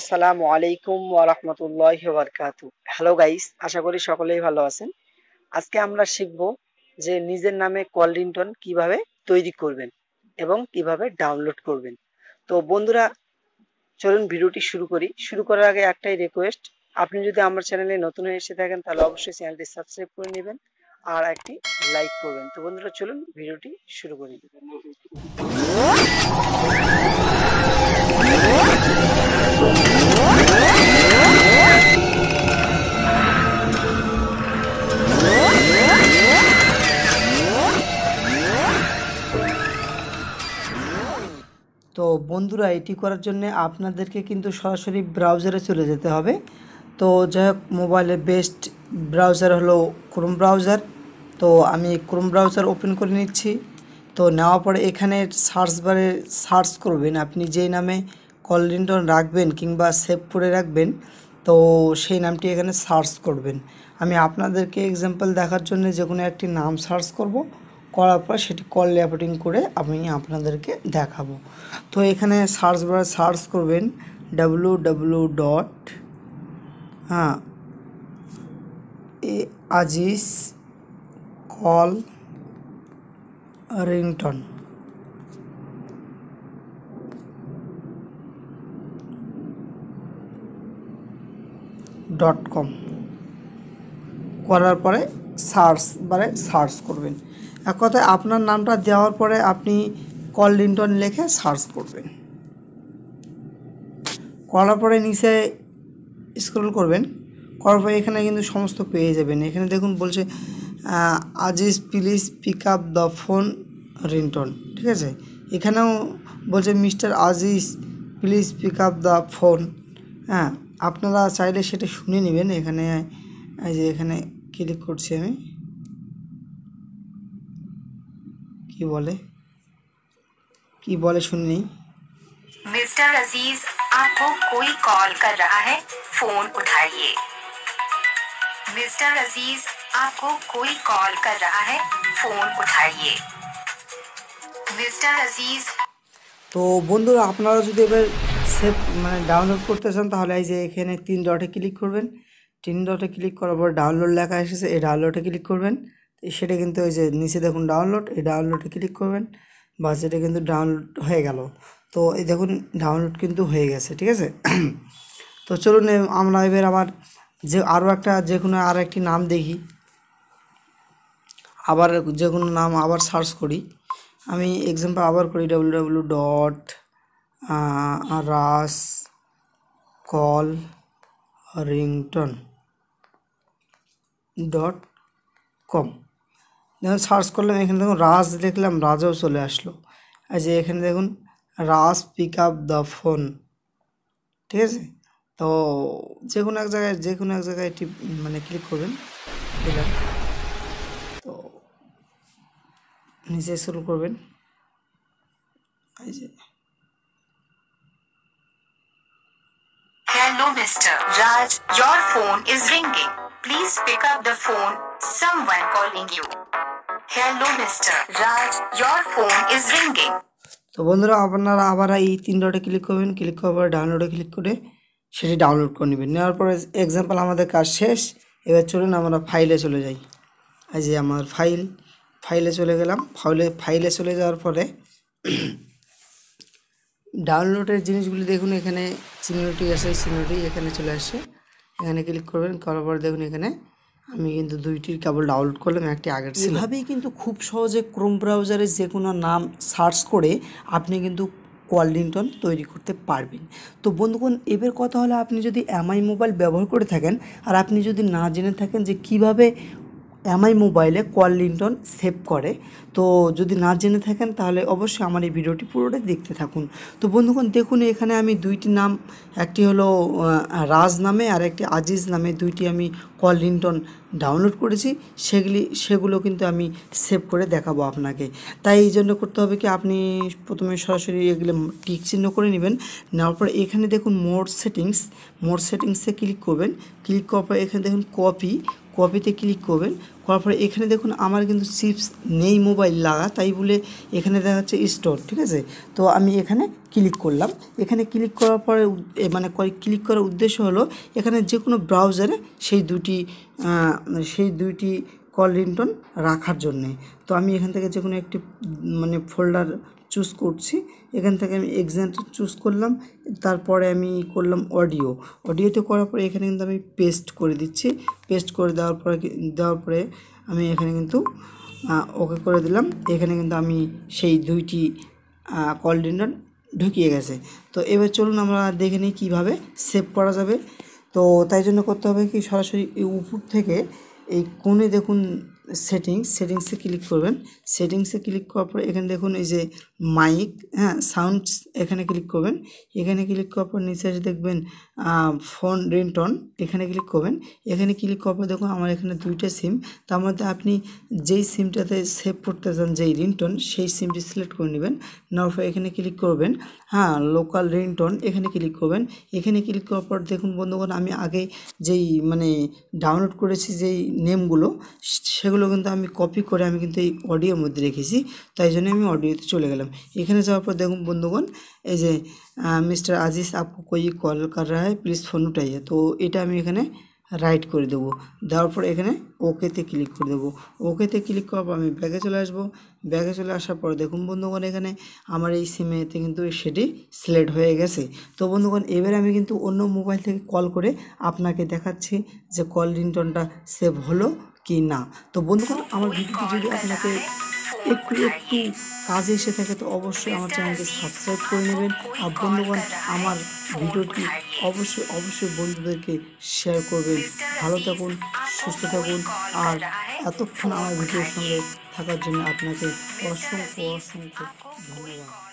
আসসালামু আলাইকুম ওরহমতুল্লাহ বরকাত হ্যালো গাইস আশা করি সকলেই ভালো আছেন আজকে আমরা শিখব যে নিজের নামে কল রিংটোন কিভাবে তৈরি করবেন এবং কিভাবে ডাউনলোড করবেন তো বন্ধুরা চলুন ভিডিওটি শুরু করি শুরু করার আগে একটাই রিকোয়েস্ট আপনি যদি আমার চ্যানেলে নতুন হয়ে এসে থাকেন তাহলে অবশ্যই চ্যানেলটি সাবস্ক্রাইব করে নেবেন আর একটি লাইক করবেন তো বন্ধুরা চলুন ভিডিওটি শুরু করি তো বন্ধুরা এটি করার জন্য আপনাদেরকে কিন্তু সরাসরি ব্রাউজারে চলে যেতে হবে তো যাই হোক মোবাইলের বেস্ট ব্রাউজার হলো ক্রোম ব্রাউজার তো আমি ক্রোম ব্রাউজার ওপেন করে নিচ্ছি তো নেওয়ার পরে এখানে সার্চ বারে সার্চ করবেন আপনি যেই নামে কল রিংটন রাখবেন কিংবা সেভ করে রাখবেন তো সেই নামটি এখানে সার্চ করবেন আমি আপনাদেরকে এক্সাম্পল দেখার জন্য যে কোনো একটি নাম সার্চ করব করার পর সেটি কল রেকর্ডিং করে আমি আপনাদেরকে দেখাবো তো এখানে সার্চ বার সার্চ করবেন ডাব্লু ডাব্লু ডট হ্যাঁ এ Aziz call ringtone dot com করার পরে সার্চ বারে সার্চ করবেন এক কথায় আপনার নামটা দেওয়ার পরে আপনি কল লিন্টন লিখে সার্চ করবেন করার পরে নিচে স্ক্রল করবেন করার পরে এখানে কিন্তু সমস্ত পেয়ে যাবেন এখানে দেখুন বলছে Aziz please pick up the phone ringtone ঠিক আছে এখানেও বলছে mister Aziz please pick up the phone হ্যাঁ আপনারা চাইলে সেটা শুনে নেবেন এখানে এই যে এখানে ক্লিক করছি আমি কি বলে কি বলে শুনে নেই मिस्टर अजीज आपको कोई कॉल कर रहा है फोन उठाइए मिस्टर अजीज आपको कोई कॉल कर रहा है फोन उठाइए मिस्टर अजीज তো বন্ধুরা আপনারা যদি এবার সেভ মানে ডাউনলোড করতে চান তাহলে এই যে এখানে তিন ডটে ক্লিক করবেন তিন ডটে ক্লিক করার পর ডাউনলোড লেখা এসেছে এই ডাউনলোডে ক্লিক করবেন সেটা কিন্তু ওই যে নিচে দেখুন ডাউনলোড এই ডাউনলোডে ক্লিক করবেন বা সেটা কিন্তু ডাউনলোড হয়ে গেল তো এই দেখুন ডাউনলোড কিন্তু হয়ে গেছে ঠিক আছে তো চলুন আমরা এবার আবার যে আরও একটা যে কোনো আর একটি নাম দেখি আবার যে কোনো নাম আবার সার্চ করি আমি এক্সাম্পল আবার করি W W dot Ras call ringtone dot com দেখুন সার্চ করলাম এখানে দেখুন রাজ দেখলাম রাজও চলে আসলো আর যে এখানে দেখুন Ras pick up the phone ঠিক আছে তো যে কোনো এক জায়গায় যে কোনো এক জায়গায় এটি মানে ক্লিক করবেন তো নিজে শুরু করবেন এই যে Mr. Raj, your phone is ringing. Please pick up the phone, someone calling you. Hello Mr. Raj, your phone is ringing. তো বন্ধুরা আপনারা আবার এই তিন ডটে ক্লিক করবেন ক্লিক করার ডাউনলোডে ক্লিক করে সেটি ডাউনলোড করে নেবেন নেওয়ার পরে এক্সাম্পল আমাদের কাজ শেষ এবার চলুন আমরা ফাইলে চলে যাই এই যে আমার ফাইল ফাইলে চলে গেলাম ফাইলে ফাইলে চলে যাওয়ার পরে ডাউনলোডের জিনিসগুলি দেখুন এখানে সিনিয়রিটি আসে সিনিয়রিটি এখানে চলে আসে এখানে ক্লিক করবেন করার পর দেখুন এখানে আমি কিন্তু দুইটির কেবল ডাউনলোড করলাম একটি আগের এভাবেই কিন্তু খুব সহজে ক্রোম ব্রাউজারে যে কোনো নাম সার্চ করে আপনি কিন্তু কল তৈরি করতে পারবেন তো বন্ধুগণ এবার কথা হলো আপনি যদি এমআই মোবাইল ব্যবহার করে থাকেন আর আপনি যদি না জেনে থাকেন যে কিভাবে এমআই মোবাইলে কল লিন্টন সেভ করে তো যদি না জেনে থাকেন তাহলে অবশ্যই আমার এই ভিডিওটি পুরোটাই দেখতে থাকুন তো বন্ধুগণ দেখুন এখানে আমি দুইটি নাম একটি হলো রাজ নামে আর একটি আজিজ নামে দুইটি আমি কল লিন্টন ডাউনলোড করেছি সেগুলি সেগুলো কিন্তু আমি সেভ করে দেখাবো আপনাকে তাই এই জন্য করতে হবে কি আপনি প্রথমে সরাসরি এগুলো টিক চিহ্ন করে নেবেন নেওয়ার পর এখানে দেখুন মোর সেটিংস মোর সেটিংসে ক্লিক করবেন ক্লিক করার পর এখানে দেখুন কপি কপিতে ক্লিক করবেন করার পরে এখানে দেখুন আমার কিন্তু চিপস নেই মোবাইল লাগা তাই বলে এখানে দেখা যাচ্ছে স্টোর ঠিক আছে তো আমি এখানে ক্লিক করলাম এখানে ক্লিক করার পরে মানে ক্লিক করার উদ্দেশ্য হলো এখানে যে কোনো ব্রাউজারে সেই দুটি মানে সেই দুইটি কল রিংটোন রাখার জন্যে তো আমি এখান থেকে যে কোনো একটি মানে ফোল্ডার চুজ করছি এখান থেকে আমি এক্সাম্পল চুজ করলাম তারপরে আমি করলাম অডিও অডিওতে করার পরে এখানে কিন্তু আমি পেস্ট করে দিচ্ছি পেস্ট করে দেওয়ার পরে দেওয়ার পরে আমি এখানে কিন্তু ওকে করে দিলাম এখানে কিন্তু আমি সেই দুইটি কলডিনার ঢুকিয়ে গেছে তো এবার চলুন আমরা দেখে নিই কীভাবে সেভ করা যাবে তো তাই জন্য করতে হবে কি সরাসরি উপর থেকে এই কোণে দেখুন সেটিংস সেটিংসে ক্লিক করবেন সেটিংসে ক্লিক করার পর এখানে দেখুন এই যে মাইক হ্যাঁ সাউন্ডস এখানে ক্লিক করবেন এখানে ক্লিক করার পর নিচে দেখবেন ফোন রিংটন এখানে ক্লিক করবেন এখানে ক্লিক করার পর দেখুন আমার এখানে দুইটা সিম তার মধ্যে আপনি যেই সিমটাতে সেভ করতে চান যেই রিংটন সেই সিমটি সিলেক্ট করে নেবেন নেওয়ার এখানে ক্লিক করবেন হ্যাঁ লোকাল রিংটন এখানে ক্লিক করবেন এখানে ক্লিক করার পর দেখুন বন্ধুগণ আমি আগে যেই মানে ডাউনলোড করেছি যেই নেমগুলো সেগুলো ভিডিওগুলো কিন্তু আমি কপি করে আমি কিন্তু এই অডিওর মধ্যে রেখেছি তাই জন্য আমি অডিওতে চলে গেলাম এখানে যাওয়ার পর দেখুন বন্ধুগণ এই যে মিস্টার আজিজ আপু কোই কল কর রা প্লিজ ফোন উঠাইয়া তো এটা আমি এখানে রাইট করে দেবো দেওয়ার পর এখানে ওকেতে ক্লিক করে দেবো ওকেতে ক্লিক করার পর আমি ব্যাগে চলে আসবো ব্যাগে চলে আসার পর দেখুন বন্ধুগণ এখানে আমার এই সিমেতে কিন্তু সেটি সিলেক্ট হয়ে গেছে তো বন্ধুগণ এবারে আমি কিন্তু অন্য মোবাইল থেকে কল করে আপনাকে দেখাচ্ছি যে কল রিংটনটা সেভ হলো কি না তো বন্ধুগণ আমার ভিডিওটি যদি আপনাকে একটু একটু কাজে এসে থাকে তো অবশ্যই আমার চ্যানেলকে সাবস্ক্রাইব করে নেবেন আর বন্ধুগণ আমার ভিডিওটি অবশ্যই অবশ্যই বন্ধুদেরকে শেয়ার করবেন ভালো থাকুন সুস্থ থাকুন আর এতক্ষণ আমার ভিডিওর সঙ্গে থাকার জন্য আপনাকে অসংখ্য অসংখ্য ধন্যবাদ